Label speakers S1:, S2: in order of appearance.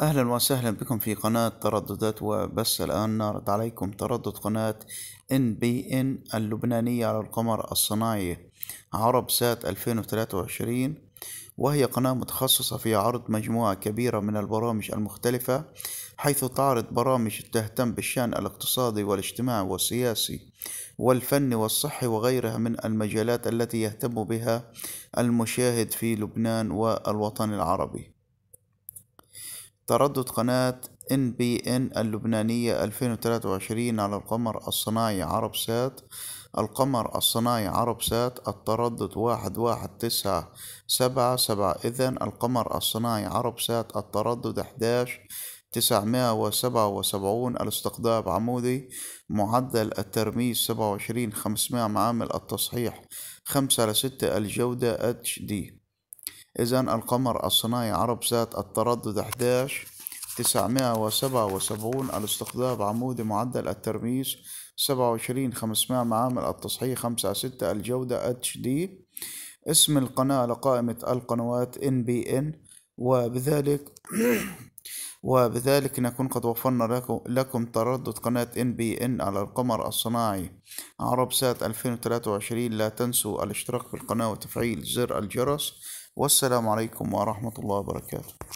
S1: أهلا وسهلا بكم في قناة ترددات وبس الآن نعرض عليكم تردد قناة إن بي إن اللبنانية على القمر الصناعي عرب سات 2023 وهي قناة متخصصة في عرض مجموعة كبيرة من البرامج المختلفة حيث تعرض برامج تهتم بالشأن الاقتصادي والاجتماعي والسياسي والفني والصحي وغيرها من المجالات التي يهتم بها المشاهد في لبنان والوطن العربي تردد قناة NBN اللبنانية 2023 على القمر الصناعي عرب سات القمر الصناعي عرب سات التردد واحد واحد تسعة سبعة سبعة إذن القمر الصناعي عرب سات التردد أحداش تسعمائة وسبعة وسبعون الاستقطاب عمودي معدل الترميز سبعة وعشرين خمسمائة معامل التصحيح خمسة لستة الجودة اتش دي إذا القمر الصناعي عرب ذات التردد 11 977 الاستقطاب عمودي معدل الترميز 27 500 معامل التصحيح 5 6 الجودة اتش دي اسم القناة لقائمة القنوات ان بي ان وبذلك وبذلك نكون قد وفرنا لكم تردد قناة NBN على القمر الصناعي عرب سات 2023 لا تنسوا الاشتراك في القناة وتفعيل زر الجرس والسلام عليكم ورحمة الله وبركاته